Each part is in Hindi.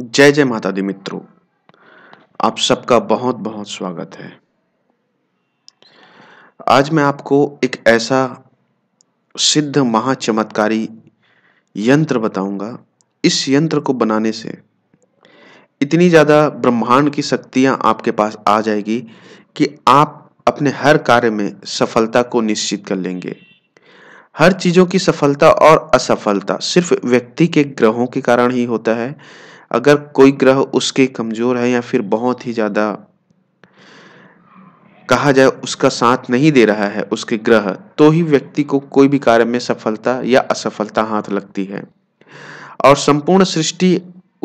जय जय माता दी मित्रों आप सबका बहुत बहुत स्वागत है आज मैं आपको एक ऐसा सिद्ध महाचमत्कारी यंत्र बताऊंगा इस यंत्र को बनाने से इतनी ज़्यादा ब्रह्मांड की शक्तियां आपके पास आ जाएगी कि आप अपने हर कार्य में सफलता को निश्चित कर लेंगे हर चीज़ों की सफलता और असफलता सिर्फ व्यक्ति के ग्रहों के कारण ही होता है अगर कोई ग्रह उसके कमज़ोर है या फिर बहुत ही ज़्यादा कहा जाए उसका साथ नहीं दे रहा है उसके ग्रह तो ही व्यक्ति को कोई भी कार्य में सफलता या असफलता हाथ लगती है और संपूर्ण सृष्टि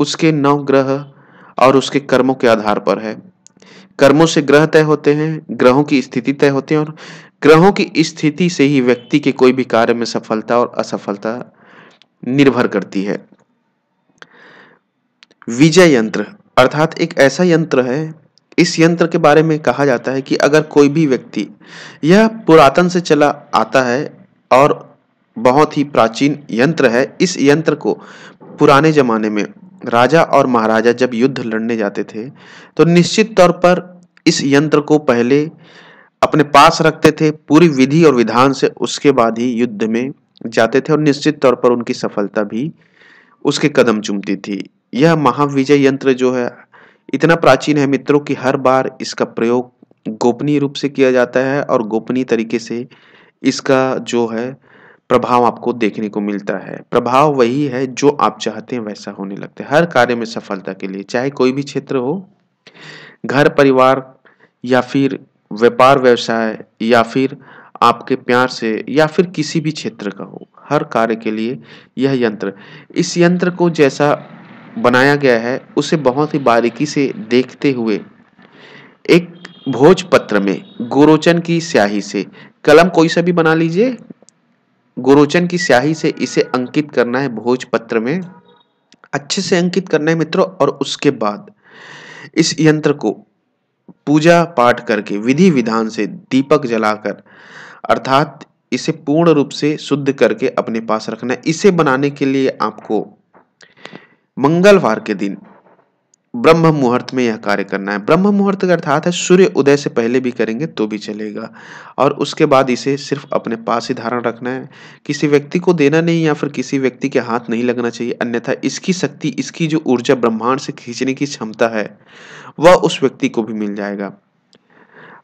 उसके नौ ग्रह और उसके कर्मों के आधार पर है कर्मों से ग्रह तय होते हैं ग्रहों की स्थिति तय होती है और ग्रहों की स्थिति से ही व्यक्ति के कोई भी कार्य में सफलता और असफलता निर्भर करती है विजय यंत्र अर्थात एक ऐसा यंत्र है इस यंत्र के बारे में कहा जाता है कि अगर कोई भी व्यक्ति यह पुरातन से चला आता है और बहुत ही प्राचीन यंत्र है इस यंत्र को पुराने जमाने में राजा और महाराजा जब युद्ध लड़ने जाते थे तो निश्चित तौर पर इस यंत्र को पहले अपने पास रखते थे पूरी विधि और विधान से उसके बाद ही युद्ध में जाते थे और निश्चित तौर पर उनकी सफलता भी उसके कदम चूमती थी यह महाविजय यंत्र जो है इतना प्राचीन है मित्रों कि हर बार इसका प्रयोग गोपनीय रूप से किया जाता है और गोपनीय तरीके से इसका जो है प्रभाव आपको देखने को मिलता है प्रभाव वही है जो आप चाहते हैं वैसा होने लगता है हर कार्य में सफलता के लिए चाहे कोई भी क्षेत्र हो घर परिवार या फिर व्यापार व्यवसाय या फिर आपके प्यार से या फिर किसी भी क्षेत्र का हो हर कार्य के लिए यह यंत्र इस यंत्र को जैसा बनाया गया है उसे बहुत ही बारीकी से देखते हुए एक भोजपत्र में गोरोचन की स्याही से कलम कोई सा भी बना लीजिए गोरोचन की स्याही से इसे अंकित करना है भोजपत्र में अच्छे से अंकित करना है मित्रों और उसके बाद इस यंत्र को पूजा पाठ करके विधि विधान से दीपक जलाकर अर्थात इसे पूर्ण रूप से शुद्ध करके अपने पास रखना है इसे बनाने के लिए आपको मंगलवार के दिन ब्रह्म मुहूर्त में यह कार्य करना है ब्रह्म मुहूर्त का अर्थात है सूर्य उदय से पहले भी करेंगे तो भी चलेगा और उसके बाद इसे सिर्फ अपने पास ही धारण रखना है किसी व्यक्ति को देना नहीं या फिर किसी व्यक्ति के हाथ नहीं लगना चाहिए अन्यथा इसकी शक्ति इसकी जो ऊर्जा ब्रह्मांड से खींचने की क्षमता है वह उस व्यक्ति को भी मिल जाएगा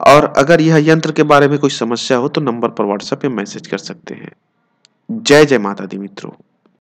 और अगर यह यंत्र के बारे में कोई समस्या हो तो नंबर पर व्हाट्सएप पर मैसेज कर सकते हैं जय जय माता दी मित्रों